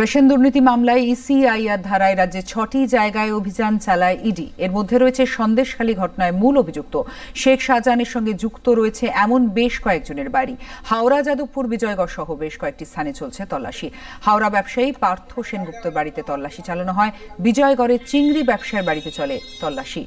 ration দুর্নীতি মামলায় ECIR e ধারায় রাজ্যে ছটি জায়গায় অভিযান চালায় ইডি e এর মধ্যে রয়েছে সন্দেশখালী ঘটনায় মূল অভিযুক্ত শেখ শাহজাহানের সঙ্গে যুক্ত রয়েছে এমন বেশ কয়েকজনের বাড়ি হাওড়া যাদবপুর বিজয়গড় সহ বেশ কয়েকটি স্থানে চলছে তল্লাশি হাওড়া ব্যবসায়ী পার্থ সেনগুপ্তর বাড়িতে তল্লাশি চালানো হয় বিজয়গড়ের চিংড়ি ব্যবসার বাড়িতে চলে তল্লাশি